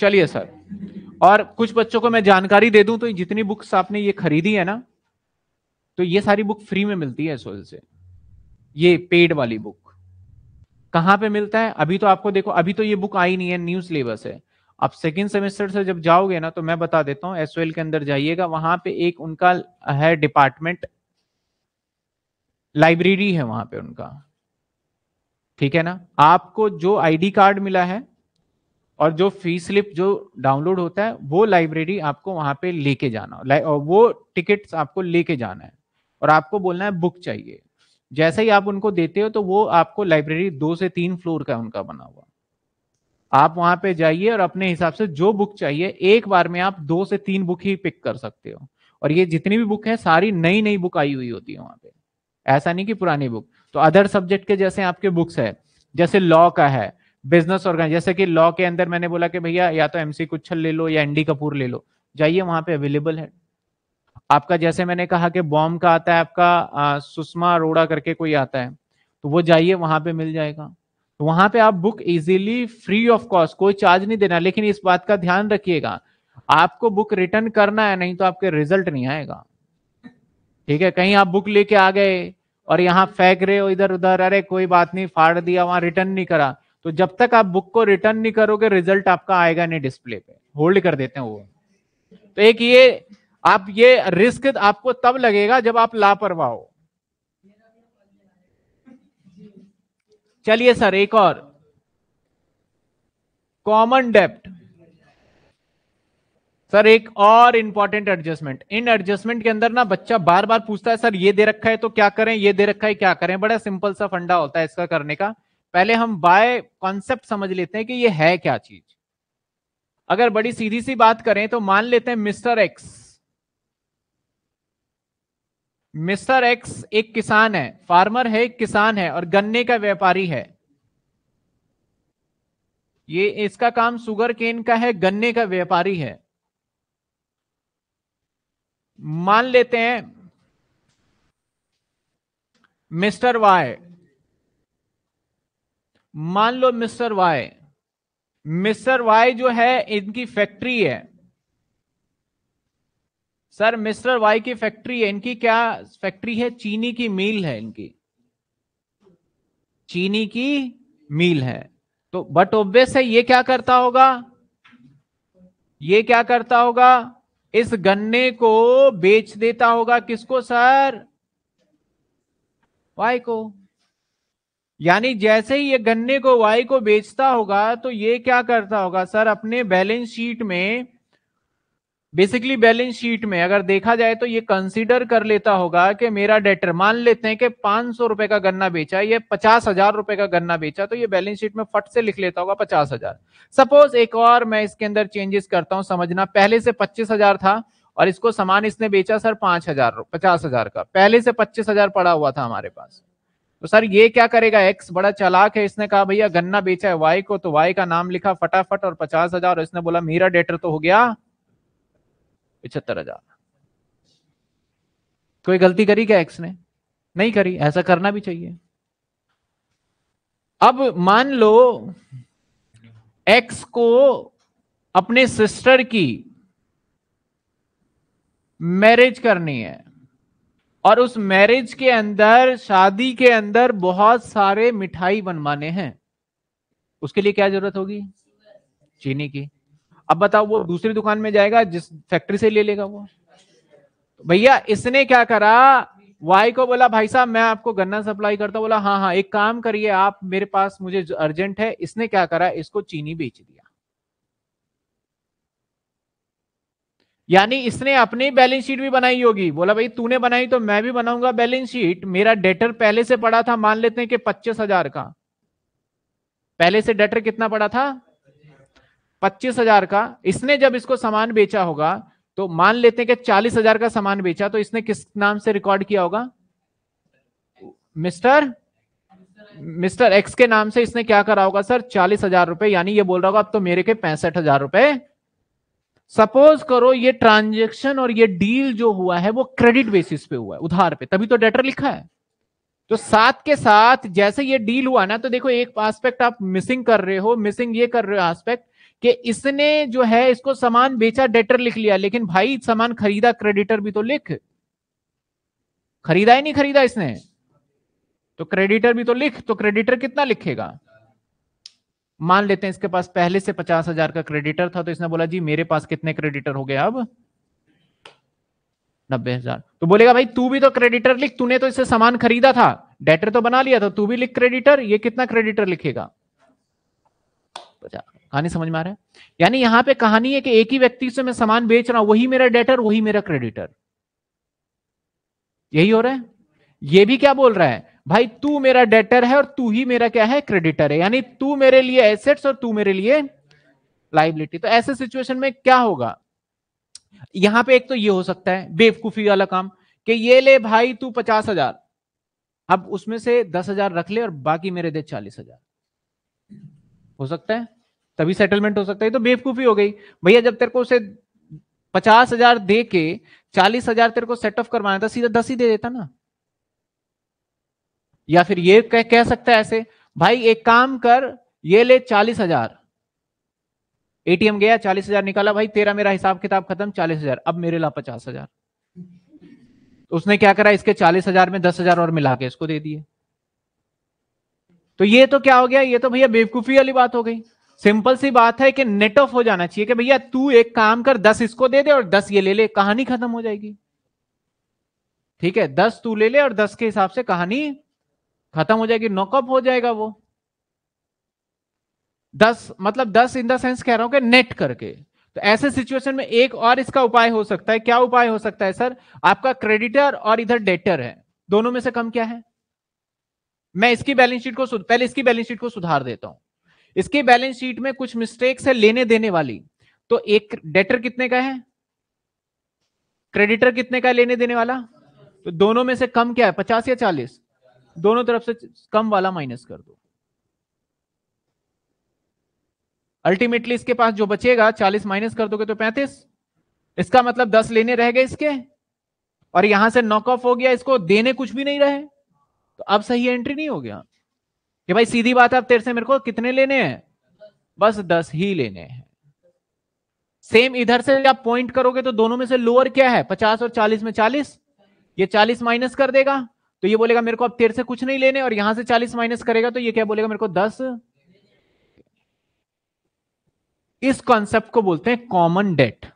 चलिए सर और कुछ बच्चों को मैं जानकारी दे दूं तो जितनी बुक्स आपने ये खरीदी है ना तो ये सारी बुक फ्री में मिलती है सोल से ये पेड वाली बुक कहां पे मिलता है अभी तो आपको देखो अभी तो ये बुक आई नहीं है न्यू सिलेबस है आप सेकेंड सेमेस्टर से जब जाओगे ना तो मैं बता देता हूँ एस के अंदर जाइएगा वहां पे एक उनका है डिपार्टमेंट लाइब्रेरी है वहां पे उनका ठीक है ना आपको जो आईडी कार्ड मिला है और जो फी स्लिप जो डाउनलोड होता है वो लाइब्रेरी आपको वहां पे लेके जाना वो टिकट्स आपको लेके जाना है और आपको बोलना है बुक चाहिए जैसे ही आप उनको देते हो तो वो आपको लाइब्रेरी दो से तीन फ्लोर का उनका बना हुआ आप वहां पे जाइए और अपने हिसाब से जो बुक चाहिए एक बार में आप दो से तीन बुक ही पिक कर सकते हो और ये जितनी भी बुक है सारी नई नई बुक आई हुई होती है वहां पे ऐसा नहीं कि पुरानी बुक तो अदर सब्जेक्ट के जैसे आपके बुक्स है जैसे लॉ का है बिजनेस ऑर्गेनाइज जैसे कि लॉ के अंदर मैंने बोला कि भैया या तो एमसी कुच्छल ले लो या एनडी कपूर ले लो जाइए वहां पे अवेलेबल है आपका जैसे मैंने कहा कि बॉम्ब का आता है आपका सुषमा अरोड़ा करके कोई आता है तो वो जाइए वहां पे मिल जाएगा तो वहां पे आप book easily free of cost कोई चार्ज नहीं देना लेकिन इस बात का ध्यान रखिएगा आपको बुक रिटर्न करना है नहीं तो आपके रिजल्ट नहीं आएगा ठीक है कहीं आप बुक लेके आ गए और यहाँ फेंक रहे हो इधर उधर अरे कोई बात नहीं फाड़ दिया वहां रिटर्न नहीं करा तो जब तक आप बुक को रिटर्न नहीं करोगे रिजल्ट आपका आएगा नहीं डिस्प्ले पे होल्ड कर देते हैं वो तो एक ये आप ये रिस्क आपको तब लगेगा जब आप लापरवाह हो चलिए सर एक और कॉमन डेप्ट सर एक और इंपॉर्टेंट एडजस्टमेंट इन एडजस्टमेंट के अंदर ना बच्चा बार बार पूछता है सर ये दे रखा है तो क्या करें ये दे रखा है क्या करें बड़ा सिंपल सा फंडा होता है इसका करने का पहले हम बाय कॉन्सेप्ट समझ लेते हैं कि ये है क्या चीज अगर बड़ी सीधी सी बात करें तो मान लेते हैं मिस्टर एक्स मिस्टर एक्स एक किसान है फार्मर है एक किसान है और गन्ने का व्यापारी है ये इसका काम सुगर केन का है गन्ने का व्यापारी है मान लेते हैं मिस्टर वाई मान लो मिस्टर वाई मिस्टर वाई जो है इनकी फैक्ट्री है सर मिस्टर वाई की फैक्ट्री है इनकी क्या फैक्ट्री है चीनी की मिल है इनकी चीनी की मिल है तो बट ओब्वियस है ये क्या करता होगा ये क्या करता होगा इस गन्ने को बेच देता होगा किसको सर वाई को यानी जैसे ही ये गन्ने को वाई को बेचता होगा तो ये क्या करता होगा सर अपने बैलेंस शीट में बेसिकली बैलेंस शीट में अगर देखा जाए तो ये कंसीडर कर लेता होगा कि मेरा डेटर मान लेते हैं कि पांच सौ रुपए का गन्ना बेचा ये पचास हजार रुपए का गन्ना बेचा तो ये बैलेंस शीट में फट से लिख लेता होगा पचास हजार सपोज एक और मैं इसके अंदर चेंजेस करता हूं समझना पहले से पच्चीस हजार था और इसको सामान इसने बेचा सर पांच हजार पचास हजार का पहले से पच्चीस हजार पड़ा हुआ था हमारे पास तो सर ये क्या करेगा एक्स बड़ा चलाक है इसने कहा भैया गन्ना बेचा है वाई को तो वाई का नाम लिखा फटाफट और पचास हजार और इसने बोला मेरा डेटर तो हो गया पिछहत्तर हजार कोई गलती करी क्या एक्स ने नहीं करी ऐसा करना भी चाहिए अब मान लो एक्स को अपने सिस्टर की मैरिज करनी है और उस मैरिज के अंदर शादी के अंदर बहुत सारे मिठाई बनवाने हैं उसके लिए क्या जरूरत होगी चीनी की अब बताओ वो दूसरी दुकान में जाएगा जिस फैक्ट्री से ले लेगा वो भैया इसने क्या करा वाई को बोला भाई साहब मैं आपको गन्ना सप्लाई करता बोला हाँ हाँ एक काम करिए आप मेरे पास मुझे अर्जेंट है इसने क्या करा इसको चीनी बेच दिया यानी इसने अपनी बैलेंस शीट भी बनाई होगी बोला भाई तूने बनाई तो मैं भी बनाऊंगा बैलेंस शीट मेरा डेटर पहले से पड़ा था मान लेते हैं कि पच्चीस हजार का पहले से डेटर कितना पड़ा था पच्चीस हजार का इसने जब इसको सामान बेचा होगा तो मान लेते हैं कि चालीस हजार का सामान बेचा तो इसने किस नाम से रिकॉर्ड किया होगा मिस्टर मिस्टर एक्स के नाम से इसने क्या करा होगा सर चालीस हजार रुपए यानी ये बोल रहा होगा अब तो मेरे के पैंसठ हजार रुपए सपोज करो ये ट्रांजेक्शन और ये डील जो हुआ है वो क्रेडिट बेसिस पे हुआ है उधार पे तभी तो डेटर लिखा है तो साथ के साथ जैसे ये डील हुआ ना तो देखो एक आस्पेक्ट आप मिसिंग कर रहे हो मिसिंग ये कर रहे हो आस्पेक्ट कि इसने जो है इसको सामान बेचा डेटर लिख लिया लेकिन भाई सामान खरीदा क्रेडिटर भी तो लिख खरीदा ही नहीं खरीदा इसने तो क्रेडिटर भी तो लिख तो क्रेडिटर कितना लिखेगा मान लेते हैं इसके पास पहले से पचास हजार का क्रेडिटर था तो इसने बोला जी मेरे पास कितने क्रेडिटर हो गए अब नब्बे हजार तो बोलेगा भाई तू भी तो क्रेडिटर लिख तूने तो इससे सामान खरीदा था डेटर तो बना लिया था तू भी लिख क्रेडिटर ये कितना क्रेडिटर लिखेगा कहानी समझ में आ रहा है यानी यहां पे कहानी है कि एक ही व्यक्ति से मैं सामान बेच रहा हूं वही मेरा डेटर वही मेरा क्रेडिटर यही हो रहा है ये भी क्या बोल रहा है भाई तू मेरा डेटर है और तू ही मेरा क्या है क्रेडिटर है यानी तू मेरे लिए एसेट्स और तू मेरे लिए लाइबिलिटी तो ऐसे सिचुएशन में क्या होगा यहां पे एक तो ये हो सकता है बेवकूफी वाला काम कि ये ले भाई तू पचास हजार अब उसमें से दस हजार रख ले और बाकी मेरे दे चालीस हजार हो सकता है तभी सेटलमेंट हो सकता है तो बेवकूफी हो गई भैया जब तेरे को उसे पचास हजार दे के चालीस हजार तेरे को सेट ऑफ करवाना था सीधा दस ही दे देता ना या फिर ये कह, कह सकता है ऐसे भाई एक काम कर ये ले चालीस हजार एटीएम गया चालीस हजार निकाला भाई तेरा मेरा हिसाब किताब खत्म चालीस हजार अब मेरे ला पचास हजार उसने क्या करा इसके चालीस हजार में दस हजार और मिला के इसको दे दिए तो ये तो क्या हो गया ये तो भैया बेवकूफी वाली बात हो गई सिंपल सी बात है कि नेट ऑफ हो जाना चाहिए कि भैया तू एक काम कर दस इसको दे दे और दस ये ले ले कहानी खत्म हो जाएगी ठीक है दस तू ले ले और दस के हिसाब से कहानी खत्म हो जाएगी नॉकअप हो जाएगा वो दस मतलब दस इन द सेंस कह रहा हूं कि नेट करके तो ऐसे सिचुएशन में एक और इसका उपाय हो सकता है क्या उपाय हो सकता है सर आपका क्रेडिटर और इधर डेटर है दोनों में से कम क्या है मैं इसकी बैलेंस शीट को पहले इसकी बैलेंस शीट को सुधार देता हूं इसकी बैलेंस शीट में कुछ मिस्टेक्स है लेने देने वाली तो एक डेटर कितने का है क्रेडिटर कितने का लेने देने वाला तो दोनों में से कम क्या है पचास या चालीस दोनों तरफ से कम वाला माइनस कर दो अल्टीमेटली इसके पास जो बचेगा 40 माइनस कर दोगे तो 35 इसका मतलब 10 लेने रह गए इसके और यहां से नॉक ऑफ हो गया इसको देने कुछ भी नहीं रहे तो अब सही एंट्री नहीं हो गया कि भाई सीधी बात है अब तेरे से मेरे को कितने लेने हैं बस दस ही लेने हैं सेम इधर से आप पॉइंट करोगे तो दोनों में से लोअर क्या है पचास और चालीस में चालीस ये चालीस माइनस कर देगा तो ये बोलेगा मेरे को अब तेरह से कुछ नहीं लेने और यहां से चालीस माइनस करेगा तो ये क्या बोलेगा मेरे को दस इस कॉन्सेप्ट को बोलते हैं कॉमन डेट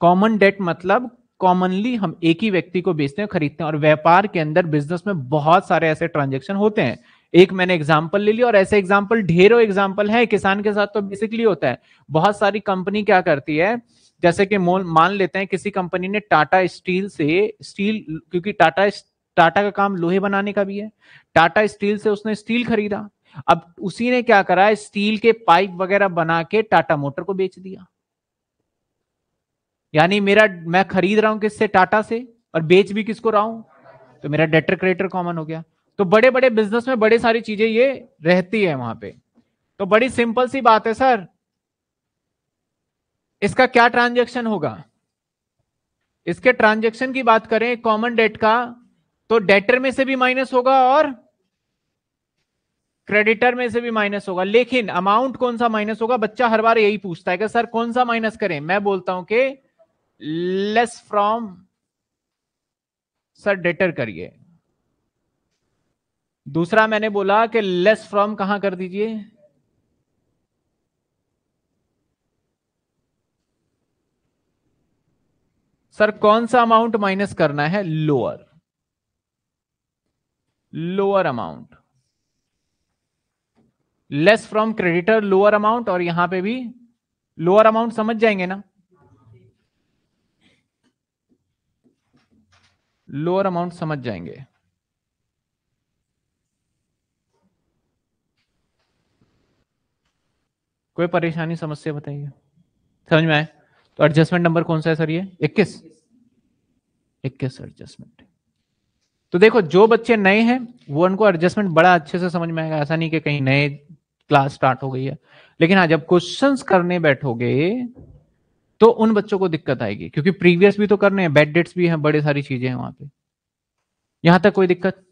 कॉमन डेट मतलब कॉमनली हम एक ही व्यक्ति को बेचते हैं खरीदते हैं और व्यापार के अंदर बिजनेस में बहुत सारे ऐसे ट्रांजेक्शन होते हैं एक मैंने एग्जाम्पल ले लिया और ऐसे एग्जाम्पल ढेरों एग्जाम्पल है किसान के साथ तो बेसिकली होता है बहुत सारी कंपनी क्या करती है जैसे कि मान लेते हैं किसी कंपनी ने टाटा स्टील से स्टील क्योंकि टाटा टाटा का काम लोहे बनाने का भी है टाटा स्टील से उसने स्टील खरीदा अब उसी ने क्या करा स्टील के पाइप वगैरह बना के टाटा मोटर को बेच दिया यानी मेरा मैं खरीद रहा हूं किससे टाटा से और बेच भी किसको रहा हूं तो मेरा डेटर क्रेडिटर कॉमन हो गया तो बड़े बड़े बिजनेस में बड़े सारी चीजें ये रहती है वहां पे तो बड़ी सिंपल सी बात है सर इसका क्या ट्रांजेक्शन होगा इसके ट्रांजेक्शन की बात करें कॉमन डेट का तो डेटर में से भी माइनस होगा और क्रेडिटर में से भी माइनस होगा लेकिन अमाउंट कौन सा माइनस होगा बच्चा हर बार यही पूछता है कि सर कौन सा माइनस करें मैं बोलता हूं कि लेस फ्रॉम सर डेटर करिए दूसरा मैंने बोला कि लेस फ्रॉम कहां कर दीजिए सर कौन सा अमाउंट माइनस करना है lower lower amount less from creditor lower amount और यहां पे भी लोअर अमाउंट समझ जाएंगे ना लोअर अमाउंट समझ जाएंगे कोई परेशानी समस्या बताइए समझ में आए तो एडजस्टमेंट नंबर कौन सा है सर ये इक्कीस इक्कीस एडजस्टमेंट तो देखो जो बच्चे नए हैं वो उनको एडजस्टमेंट बड़ा अच्छे से समझ में आएगा ऐसा नहीं कि कहीं नए क्लास स्टार्ट हो गई है लेकिन हाँ जब क्वेश्चन करने बैठोगे तो उन बच्चों को दिक्कत आएगी क्योंकि प्रीवियस भी तो करने हैं बेड डेट्स भी हैं बड़े सारी चीजें हैं वहां पे यहां तक कोई दिक्कत